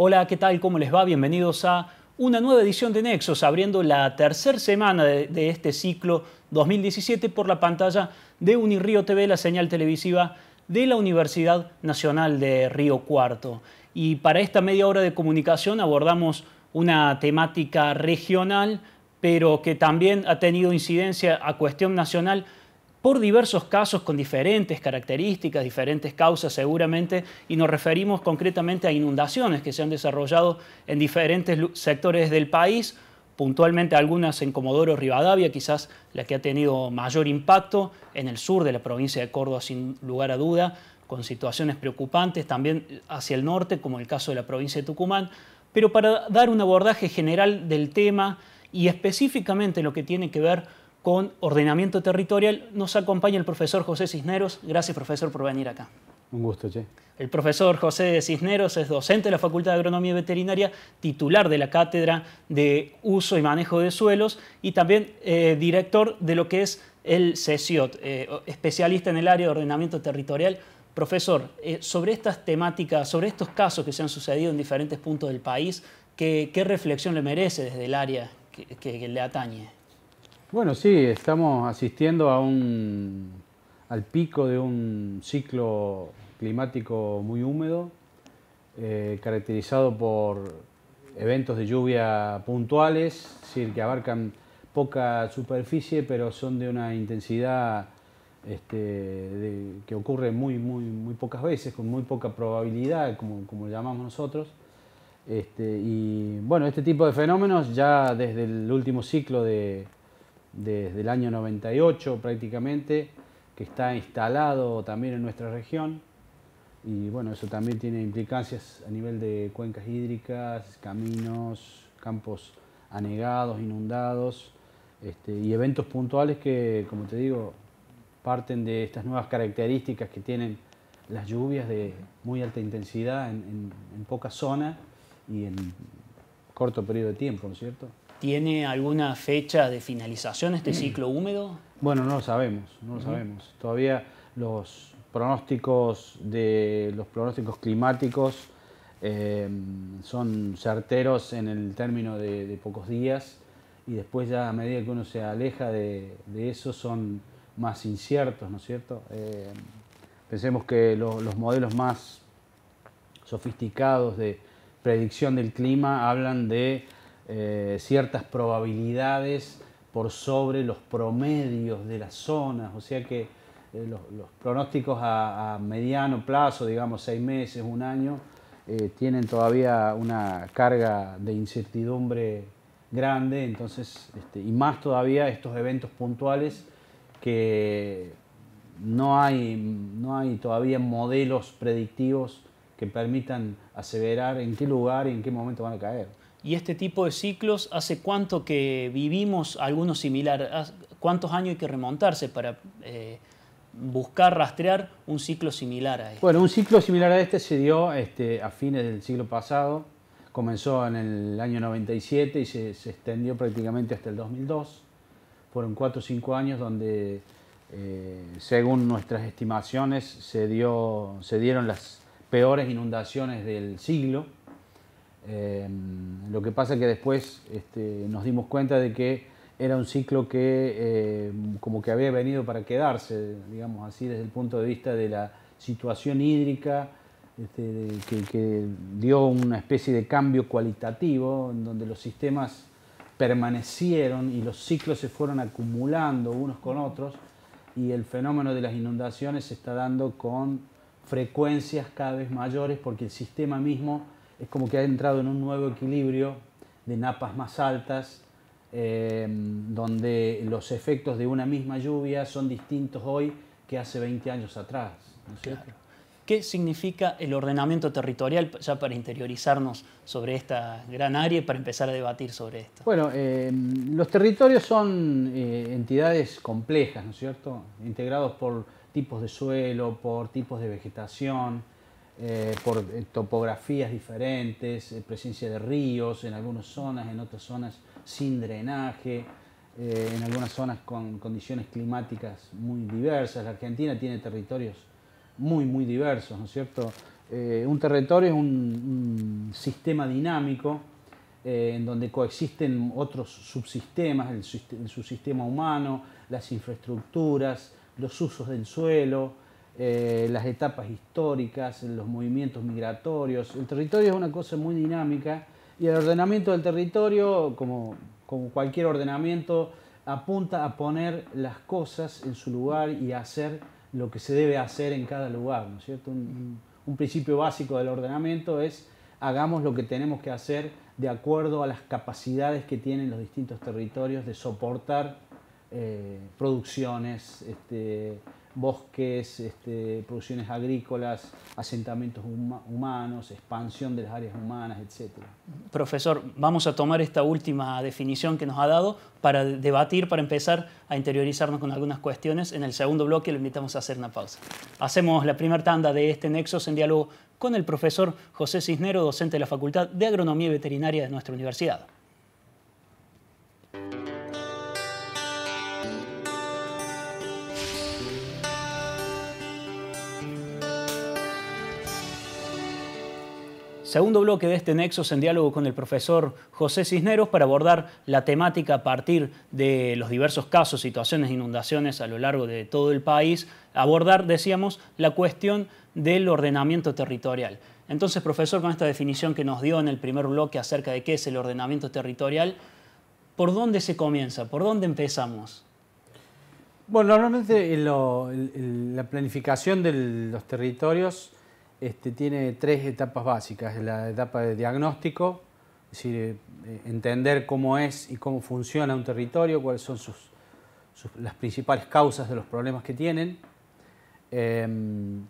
Hola, ¿qué tal? ¿Cómo les va? Bienvenidos a una nueva edición de Nexos, abriendo la tercera semana de, de, este ciclo 2017 por la pantalla de Unirío TV, la señal televisiva de la Universidad Nacional de Río Cuarto. Y para esta media hora de comunicación abordamos una temática regional, pero que también ha tenido incidencia a cuestión nacional, por diversos casos con diferentes características, diferentes causas seguramente, y nos referimos concretamente a inundaciones que se han desarrollado en diferentes sectores del país, puntualmente algunas en Comodoro Rivadavia, quizás la que ha tenido mayor impacto, en el sur de la provincia de Córdoba sin lugar a duda, con situaciones preocupantes, también hacia el norte, como el caso de la provincia de Tucumán, pero para dar un abordaje general del tema y específicamente lo que tiene que ver con ordenamiento territorial. Nos acompaña el profesor José Cisneros. Gracias, profesor, por venir acá. Un gusto, Che. El profesor José Cisneros es docente de la Facultad de Agronomía y Veterinaria, titular de la Cátedra de Uso y Manejo de Suelos y también eh, director de lo que es el CESIOT, eh, especialista en el área de ordenamiento territorial. Profesor, eh, sobre estas temáticas, sobre estos casos que se han sucedido en diferentes puntos del país, ¿qué, reflexión le merece desde el área que le atañe? Bueno, sí, estamos asistiendo a un, al pico de un ciclo climático muy húmedo, eh, caracterizado por eventos de lluvia puntuales, es decir, que abarcan poca superficie, pero son de una intensidad este, que ocurre muy, muy, muy pocas veces, con muy poca probabilidad, como, como llamamos nosotros. Este, y bueno, este tipo de fenómenos ya desde el último ciclo de, desde el año 98 prácticamente, que está instalado también en nuestra región. Y bueno, eso también tiene implicancias a nivel de cuencas hídricas, caminos, campos anegados, inundados este, y eventos puntuales que, como te digo, parten de estas nuevas características que tienen las lluvias de muy alta intensidad en, poca zona y en corto periodo de tiempo, ¿no es cierto? ¿Tiene alguna fecha de finalización este mm. ciclo húmedo? Bueno, no lo sabemos, no lo sabemos. Todavía los pronósticos de los pronósticos climáticos eh, son certeros en el término de, pocos días y después ya a medida que uno se aleja de, eso son más inciertos, ¿no es cierto? Eh, pensemos que los modelos más sofisticados de predicción del clima hablan de eh, ciertas probabilidades por sobre los promedios de las zonas, o sea que eh, los, pronósticos a, mediano plazo, digamos seis meses, un año, eh, tienen todavía una carga de incertidumbre grande, entonces, este, y más todavía estos eventos puntuales que no hay, no hay todavía modelos predictivos que permitan aseverar en qué lugar y en qué momento van a caer y este tipo de ciclos, ¿hace cuánto que vivimos algunos similar? ¿Cuántos años hay que remontarse para eh, buscar rastrear un ciclo similar a este? Bueno, un ciclo similar a este se dio este, a fines del siglo pasado, comenzó en el año 97 y se, extendió prácticamente hasta el 2002. Fueron 4 o 5 años donde, eh, según nuestras estimaciones, se, dio, se dieron las peores inundaciones del siglo Em, lo que pasa es que después este, nos dimos cuenta de que era un ciclo que em, como que había venido para quedarse, digamos así, desde el punto de vista de la situación hídrica, este, que, que, dio una especie de cambio cualitativo, en donde los sistemas permanecieron y los ciclos se fueron acumulando unos con otros, y el fenómeno de las inundaciones se está dando con frecuencias cada vez mayores porque el sistema mismo es como que ha entrado en un nuevo equilibrio de napas más altas, eh, donde los efectos de una misma lluvia son distintos hoy que hace 20 años atrás. ¿no es ¿Qué significa el ordenamiento territorial ya para interiorizarnos sobre esta gran área y para empezar a debatir sobre esto? Bueno, eh, los territorios son eh, entidades complejas, ¿no es cierto? Integrados por tipos de suelo, por tipos de vegetación, eh, por eh, topografías diferentes, eh, presencia de ríos en algunas zonas, en otras zonas sin drenaje, en algunas zonas con condiciones climáticas muy diversas. La Argentina tiene territorios muy, muy diversos, ¿no es cierto? un territorio es un, sistema dinámico en donde coexisten otros subsistemas, el, el subsistema humano, las infraestructuras, los usos del suelo, eh, las etapas históricas, los movimientos migratorios. El territorio es una cosa muy dinámica y el ordenamiento del territorio, como, como cualquier ordenamiento, apunta a poner las cosas en su lugar y a hacer lo que se debe hacer en cada lugar, ¿no es cierto? Un, principio básico del ordenamiento es hagamos lo que tenemos que hacer de acuerdo a las capacidades que tienen los distintos territorios de soportar eh, producciones, este, bosques, este, producciones agrícolas, asentamientos humanos, expansión de las áreas humanas, etc. Profesor, vamos a tomar esta última definición que nos ha dado para debatir, para empezar a interiorizarnos con algunas cuestiones. En el segundo bloque le invitamos a hacer una pausa. Hacemos la primera tanda de este Nexos en diálogo con el profesor José Cisnero, docente de la Facultad de Agronomía y Veterinaria de nuestra universidad. Segundo bloque de este es en diálogo con el profesor José Cisneros para abordar la temática a partir de los diversos casos, situaciones, inundaciones a lo largo de todo el país, abordar, decíamos, la cuestión del ordenamiento territorial. Entonces, profesor, con esta definición que nos dio en el primer bloque acerca de qué es el ordenamiento territorial, ¿por dónde se comienza? ¿Por dónde empezamos? Bueno, normalmente la planificación de los territorios este, tiene tres etapas básicas. La etapa de diagnóstico, es decir, eh, eh, entender cómo es y cómo funciona un territorio, cuáles son las principales causas de los problemas que tienen, em,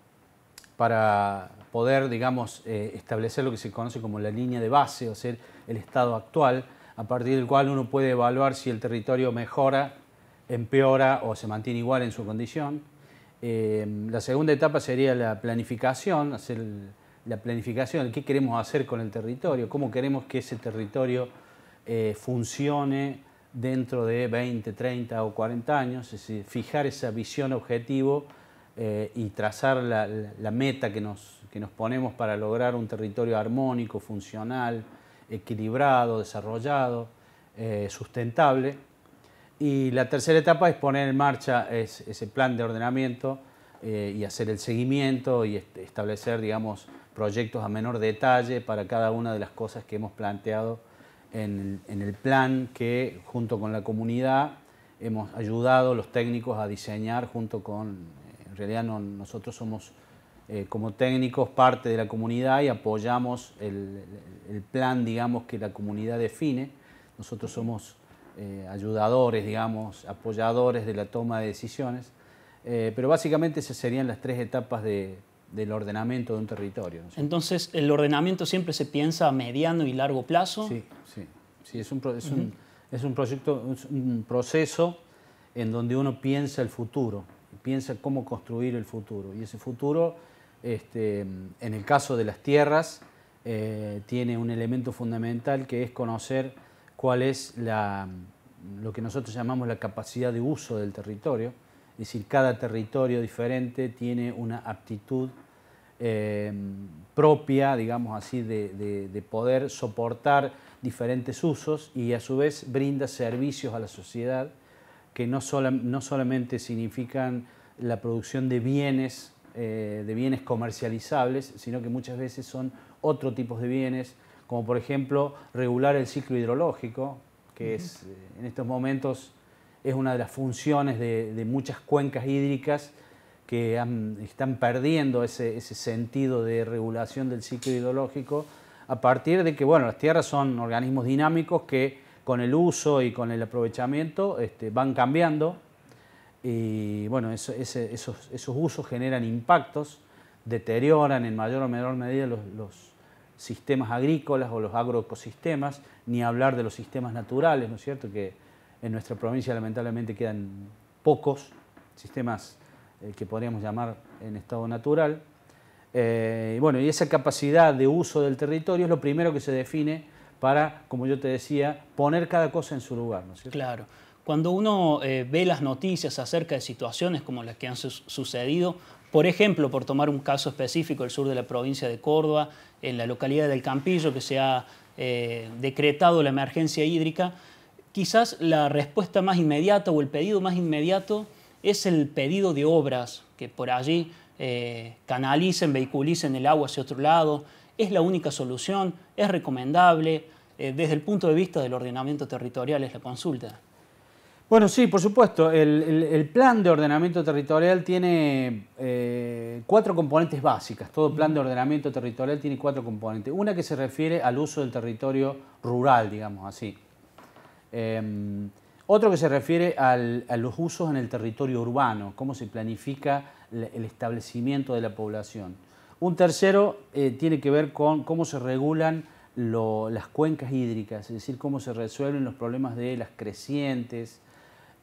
para poder, digamos, eh, establecer lo que se conoce como la línea de base, o sea, el estado actual, a partir del cual uno puede evaluar si el territorio mejora, empeora o se mantiene igual en su condición Em, la segunda etapa sería la planificación, hacer la planificación, qué queremos hacer con el territorio, cómo queremos que ese territorio eh, funcione dentro de 20, 30 o 40 años, es fijar esa visión objetivo eh, y trazar la, meta que nos, ponemos para lograr un territorio armónico, funcional, equilibrado, desarrollado, eh, sustentable. Y la tercera etapa es poner en marcha ese plan de ordenamiento eh, y hacer el seguimiento y establecer, digamos, proyectos a menor detalle para cada una de las cosas que hemos planteado en el, plan que, junto con la comunidad, hemos ayudado los técnicos a diseñar junto con, en realidad nosotros somos eh, como técnicos parte de la comunidad y apoyamos el, el plan, digamos, que la comunidad define. Nosotros somos eh, ayudadores, digamos, apoyadores de la toma de decisiones. Eh, pero básicamente esas serían las tres etapas de, del ordenamiento de un territorio. Entonces, el ordenamiento siempre se piensa a mediano y largo plazo. Sí, sí. es, un, es un, proyecto, un proceso en donde uno piensa el futuro, piensa cómo construir el futuro. Y ese futuro, este, en el caso de las tierras, eh, tiene un elemento fundamental que es conocer cuál es la, lo que nosotros llamamos la capacidad de uso del territorio, es decir, cada territorio diferente tiene una aptitud eh, propia, digamos así, de, poder soportar diferentes usos y a su vez brinda servicios a la sociedad que no, solamente significan la producción de bienes, eh, de bienes comercializables, sino que muchas veces son otro tipo de bienes, como por ejemplo regular el ciclo hidrológico, que es, eh, en estos momentos es una de las funciones de, muchas cuencas hídricas que están perdiendo ese, sentido de regulación del ciclo hidrológico a partir de que bueno, las tierras son organismos dinámicos que con el uso y con el aprovechamiento este, van cambiando y bueno, esos, usos generan impactos, deterioran en mayor o menor medida los sistemas agrícolas o los agroecosistemas, ni hablar de los sistemas naturales, ¿no es cierto? Que en nuestra provincia lamentablemente quedan pocos sistemas eh, que podríamos llamar en estado natural. Eh, bueno, y esa capacidad de uso del territorio es lo primero que se define para, como yo te decía, poner cada cosa en su lugar, ¿no es cierto? Claro. Cuando uno eh, ve las noticias acerca de situaciones como las que han sucedido, por ejemplo, por tomar un caso específico, el sur de la provincia de Córdoba, en la localidad del Campillo, que se ha eh, decretado la emergencia hídrica, quizás la respuesta más inmediata o el pedido más inmediato es el pedido de obras que por allí eh, canalicen, vehiculicen el agua hacia otro lado. Es la única solución, es recomendable. Eh, desde el punto de vista del ordenamiento territorial es la consulta. Bueno, sí, por supuesto. El, plan de ordenamiento territorial tiene eh, cuatro componentes básicas. Todo plan de ordenamiento territorial tiene cuatro componentes. Una que se refiere al uso del territorio rural, digamos así. Em, otro que se refiere a los usos en el territorio urbano, cómo se planifica el establecimiento de la población. Un tercero eh, tiene que ver con cómo se regulan las cuencas hídricas, es decir, cómo se resuelven los problemas de las crecientes,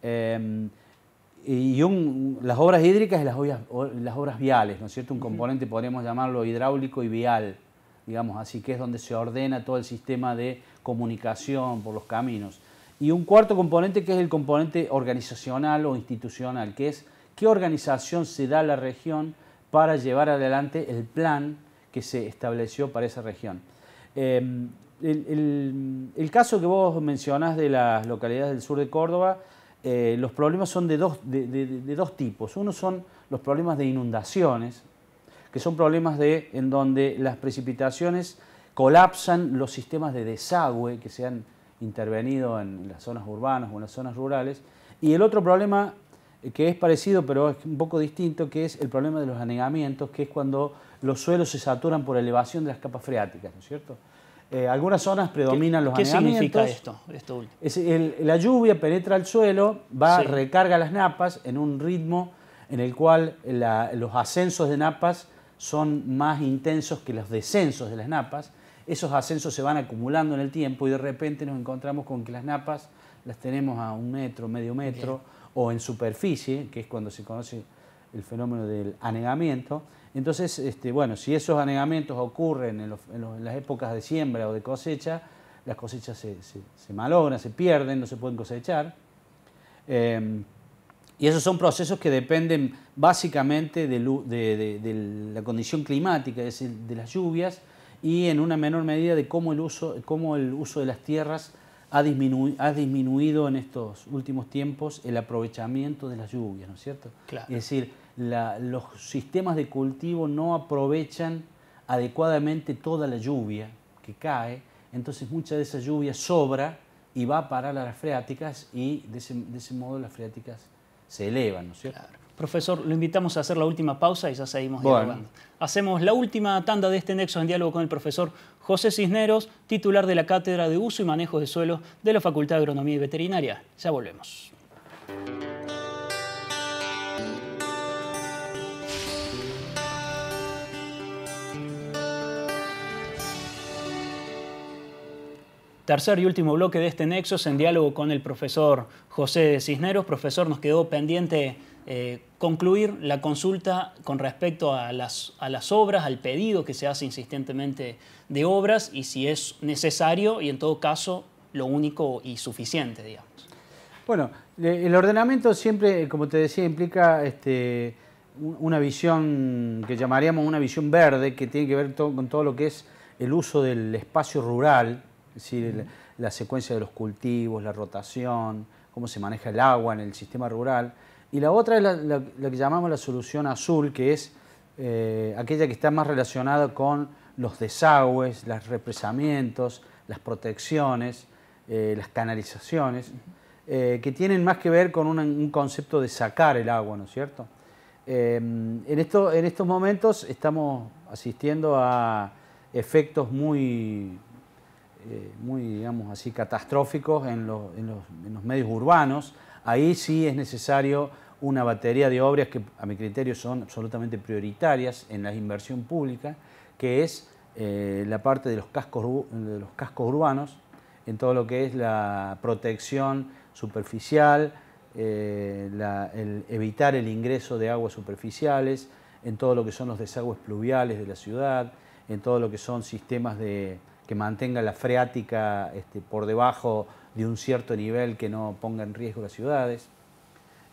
Em, y las obras hídricas y las, obras, viales, ¿no es cierto? Un componente, podríamos llamarlo hidráulico y vial, digamos así, que es donde se ordena todo el sistema de comunicación por los caminos. Y un cuarto componente que es el componente organizacional o institucional, que es qué organización se da a la región para llevar adelante el plan que se estableció para esa región. Em, el, el caso que vos mencionás de las localidades del sur de Córdoba, eh, los problemas son de dos, tipos. Uno son los problemas de inundaciones, que son problemas de, en donde las precipitaciones colapsan los sistemas de desagüe que se han intervenido en las zonas urbanas o en las zonas rurales. Y el otro problema eh, que es parecido pero es un poco distinto, que es el problema de los anegamientos, que es cuando los suelos se saturan por elevación de las capas freáticas, ¿no es cierto? Eh, algunas zonas predominan los ¿Qué significa esto? la lluvia penetra al suelo, va, recarga las napas en un ritmo en el cual los ascensos de napas son más intensos que los descensos de las napas. Esos ascensos se van acumulando en el tiempo y de repente nos encontramos con que las napas las tenemos a un metro, medio metro, o en superficie, que es cuando se conoce el fenómeno del anegamiento. Entonces, este, bueno, si esos anegamientos ocurren en, las épocas de siembra o de cosecha, las cosechas se, malogran, se pierden, no se pueden cosechar. Em, y esos son procesos que dependen básicamente de, la condición climática, es decir, de las lluvias, y en una menor medida de cómo el uso, cómo el uso de las tierras ha, ha disminuido en estos últimos tiempos el aprovechamiento de las lluvias, ¿no es cierto? Claro. Es decir, los sistemas de cultivo no aprovechan adecuadamente toda la lluvia que cae, entonces mucha de esa lluvia sobra y va para las freáticas y de ese, modo las freáticas se elevan, ¿no es cierto? Profesor, lo invitamos a hacer la última pausa y ya seguimos Hacemos la última tanda de este Nexo en diálogo con el profesor José Cisneros, titular de la Cátedra de Uso y Manejo de Suelos de la Facultad de Agronomía y Veterinaria. Ya volvemos. Tercer y último bloque de este es en diálogo con el profesor José Cisneros. Profesor, nos quedó pendiente eh, concluir la consulta con respecto a las, obras, al pedido que se hace insistentemente de obras y si es necesario y en todo caso lo único y suficiente, digamos. Bueno, el ordenamiento siempre, como te decía, implica este, una visión que llamaríamos una visión verde que tiene que ver con todo lo que es el uso del espacio rural, es decir, la, secuencia de los cultivos, la rotación, cómo se maneja el agua en el sistema rural. Y la otra es la, que llamamos la solución azul, que es eh, aquella que está más relacionada con los desagües, los represamientos, las protecciones, eh, las canalizaciones, eh, que tienen más que ver con un, concepto de sacar el agua, ¿no es cierto? Em, en estos momentos estamos asistiendo a efectos muy eh, muy, digamos así, catastróficos en los, en, los, medios urbanos. Ahí sí es necesario una batería de obras que a mi criterio son absolutamente prioritarias en la inversión pública, que es eh, la parte de los, cascos, los cascos urbanos, en todo lo que es la protección superficial, eh, evitar el ingreso de aguas superficiales, en todo lo que son los desagües pluviales de la ciudad, en todo lo que son sistemas de, que mantenga la freática este, por debajo de un cierto nivel que no ponga en riesgo las ciudades.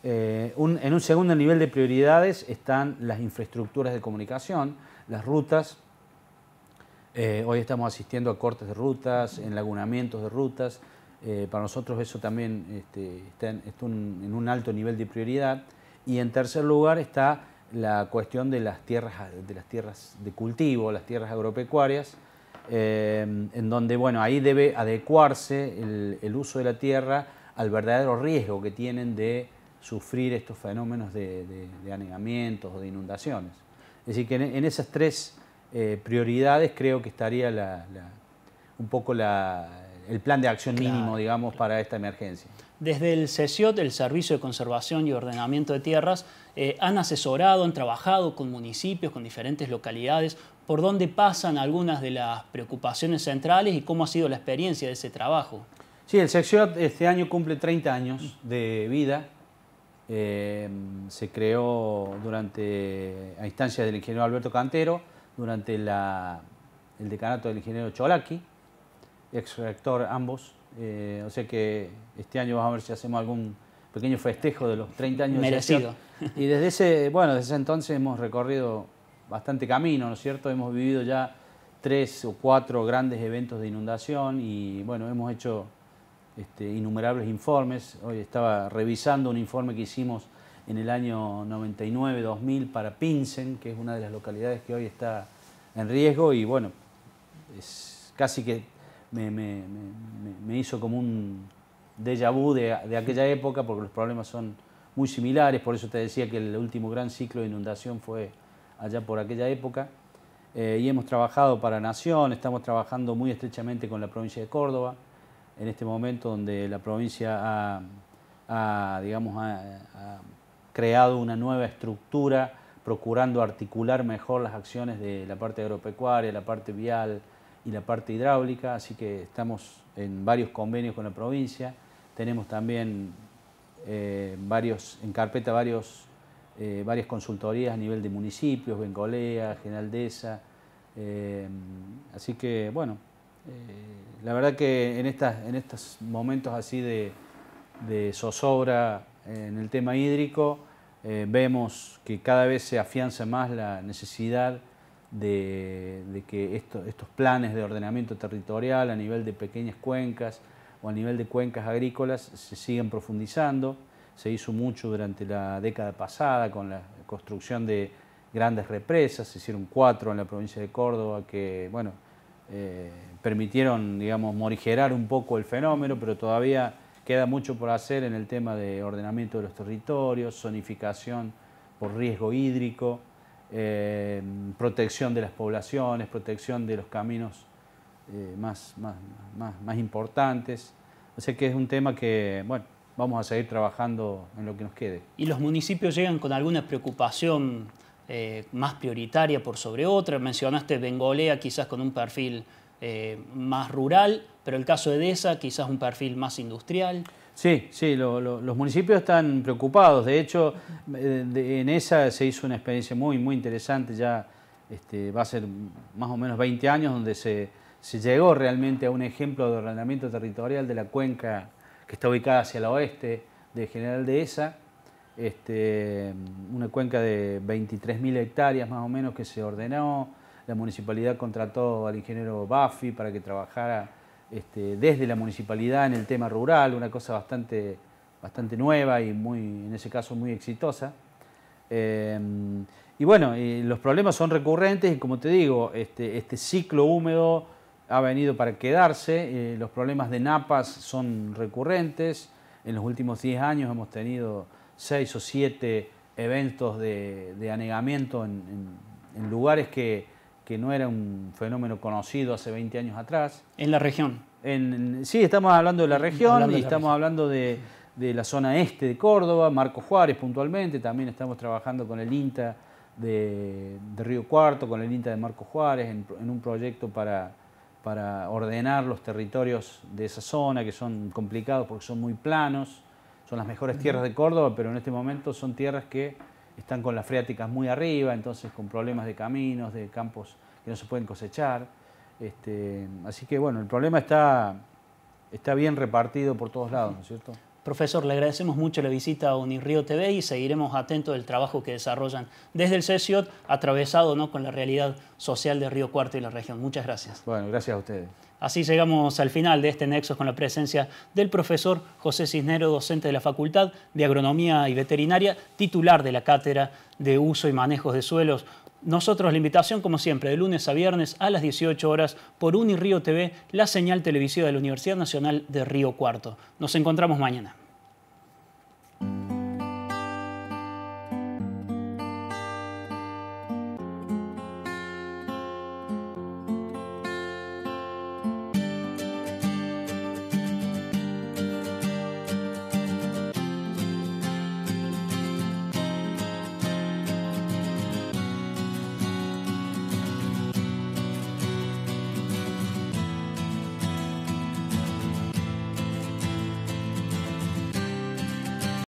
Eh, en un segundo nivel de prioridades están las infraestructuras de comunicación, las rutas. Eh, hoy estamos asistiendo a cortes de rutas, enlagunamientos de rutas. Eh, para nosotros eso también este, está, en, un, en un alto nivel de prioridad. Y en tercer lugar está la cuestión de las tierras, de, las tierras de cultivo, las tierras agropecuarias eh, en donde bueno, ahí debe adecuarse el, uso de la tierra al verdadero riesgo que tienen de sufrir estos fenómenos de, anegamientos o de inundaciones. Es decir, que en, esas tres eh, prioridades creo que estaría un poco la, el plan de acción mínimo, digamos, para esta emergencia. Desde el CESIOT, el Servicio de Conservación y Ordenamiento de Tierras, eh, han asesorado, han trabajado con municipios, con diferentes localidades por dónde pasan algunas de las preocupaciones centrales y cómo ha sido la experiencia de ese trabajo. Sí, el Sección este año cumple 30 años de vida. Eh, se creó durante, a instancia del ingeniero Alberto Cantero, durante el decanato del ingeniero Cholaki, ex rector ambos. Eh, o sea que este año vamos a ver si hacemos algún pequeño festejo de los 30 años. Merecido. De y desde ese, bueno, desde ese entonces hemos recorrido bastante camino, ¿no es cierto? Hemos vivido ya tres o cuatro grandes eventos de inundación y bueno, hemos hecho este, innumerables informes. Hoy estaba revisando un informe que hicimos en el año 99-2000 para Pinsen, que es una de las localidades que hoy está en riesgo y bueno, es casi que me, hizo como un déjà vu de aquella época porque los problemas son muy similares, por eso te decía que el último gran ciclo de inundación fue allá por aquella época, eh, y hemos trabajado para Nación, estamos trabajando muy estrechamente con la provincia de Córdoba, en este momento donde la provincia ha, digamos, creado una nueva estructura procurando articular mejor las acciones de la parte agropecuaria, la parte vial y la parte hidráulica, así que estamos en varios convenios con la provincia, tenemos también eh, varios, en carpeta varios eh, varias consultorías a nivel de municipios, Bengolea, Generaldesa. Eh, así que, bueno, eh, la verdad que en, estas, en estos momentos así de, zozobra en el tema hídrico, vemos que cada vez se afianza más la necesidad de, que estos planes de ordenamiento territorial a nivel de pequeñas cuencas o a nivel de cuencas agrícolas se siguen profundizando se hizo mucho durante la década pasada con la construcción de grandes represas, se hicieron cuatro en la provincia de Córdoba que, bueno, eh, permitieron, digamos, morigerar un poco el fenómeno, pero todavía queda mucho por hacer en el tema de ordenamiento de los territorios, zonificación por riesgo hídrico, eh, protección de las poblaciones, protección de los caminos eh, más, más, más importantes. O sea que es un tema que, bueno, vamos a seguir trabajando en lo que nos quede. ¿Y los municipios llegan con alguna preocupación eh, más prioritaria por sobre otra? Mencionaste Bengolea quizás con un perfil eh, más rural, pero el caso de Edesa quizás un perfil más industrial. Sí, sí, los municipios están preocupados. De hecho, eh, en esa se hizo una experiencia muy, muy interesante. Ya este, va a ser más o menos 20 años donde se, se llegó realmente a un ejemplo de ordenamiento territorial de la cuenca está ubicada hacia el oeste de General Dehesa, este, una cuenca de 23.000 hectáreas más o menos que se ordenó. La municipalidad contrató al ingeniero Bafi para que trabajara este, desde la municipalidad en el tema rural, una cosa bastante, bastante nueva y muy, en ese caso muy exitosa. Em, y bueno, los problemas son recurrentes y como te digo, este, este ciclo húmedo ha venido para quedarse, eh, los problemas de napas son recurrentes, en los últimos 10 años hemos tenido 6 o 7 eventos de, anegamiento en, lugares que, que, no era un fenómeno conocido hace 20 años atrás. En la región. sí, estamos hablando de la mm, región y estamos hablando de, la zona este de Córdoba, Marco Juárez puntualmente, también estamos trabajando con el INTA de, Río Cuarto, con el INTA de Marco Juárez, en un proyecto para para ordenar los territorios de esa zona, que son complicados porque son muy planos. Son las mejores tierras de Córdoba, pero en este momento son tierras que están con las freáticas muy arriba, entonces con problemas de caminos, de campos que no se pueden cosechar. Este, así que bueno, el problema está, está bien repartido por todos lados, ¿no es cierto? Profesor, le agradecemos mucho la visita a Unirío TV y seguiremos atentos del trabajo que desarrollan desde el CESIOT, atravesado ¿no? con la realidad social de Río Cuarto y la región. Muchas gracias. Bueno, gracias a ustedes. Así llegamos al final de este Nexo con la presencia del profesor José Cisnero, docente de la Facultad de Agronomía y Veterinaria, titular de la Cátedra de Uso y Manejos de Suelos. Nosotros la invitación, como siempre, de lunes a viernes a las 18 horas por UniRío TV, la señal televisiva de la Universidad Nacional de Río Cuarto. Nos encontramos mañana.